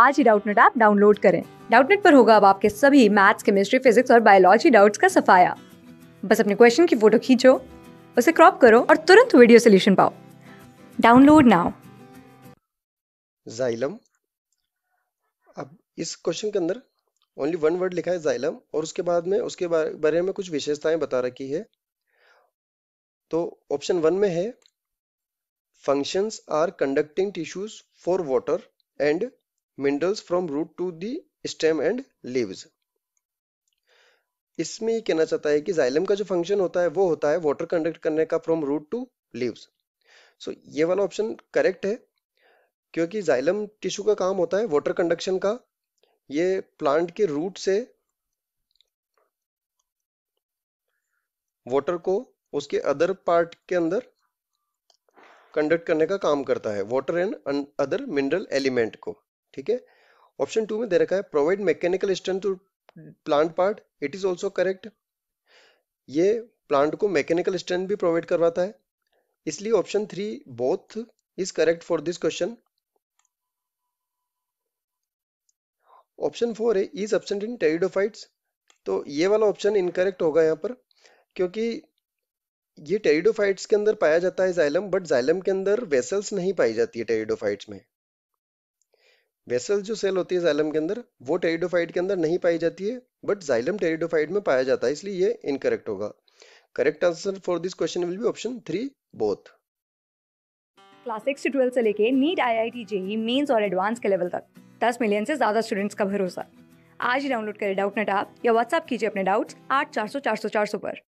आज ही Doubtnut app download करें डाउटनेट पर होगा अब आपके सभी मैथ्स केमिस्ट्री फिजिक्स और बायोलॉजी डाउट्स का सफाया बस अपने क्वेश्चन की फोटो खींचो उसे क्रॉप करो और तुरंत वीडियो सोल्यूशन पाओ डाउनलोड नाउ जाइलम अब इस क्वेश्चन के अंदर ओनली वन वर्ड लिखा है जाइलम और उसके बाद में उसके बारे में कुछ विशेषताएं बता रखी है तो ऑप्शन वन में है functions are conducting tissues for water and minerals from root to the stem and leaves इसमें ये कहना चाहता है कि जाइलम का जो फंक्शन होता है वो होता है वाटर कंडक्ट करने का from root to leaves so ये वाला ऑप्शन करेक्ट है क्योंकि जाइलम टिश्यू का काम होता है वाटर कंडक्शन का ये प्लांट के रूट से वाटर को उसके अदर पार्ट के अंदर कंडक्ट करने का काम करता है water and other mineral element को ठीक है ऑप्शन टू में दे रखा है provide mechanical strength to plant part it is also correct ये प्लांट को मैकेनिकल स्ट्रेंथ भी प्रोवाइड करवाता है इसलिए option three both is correct for this question option four है इज ऑप्शन इन टेरिडोफाइट्स तो ये वाला ऑप्शन इनकरेक्ट होगा यहाँ पर क्योंकि ये टेरिडोफाइट्स के अंदर पाया जाता है जाइलम बट जाइलम के अंदर वेसल्स नहीं पाई जाती है टेरिडोफाइट्स में वेसल जो सेल होती है जाइलम के अंदर वो टेरिडोफाइड के अंदर नहीं पाई जाती है बट जाइलम टेरिडोफाइड में पाया जाता है इसलिए ये इनकरेक्ट होगा correct answer for this question will be option three both class six से ट्वेल्थ से लेके NEET I I T JEE mains और एडवांस के लेवल तक दस मिलियन से ज्यादा स्टूडेंट्स का भरोसा आज ही डाउनलोड करें डाउट नेट आप या व्हाट्सअप कीजिए अपने डाउट्स आठ चार सौ चार सौ चार सौ पर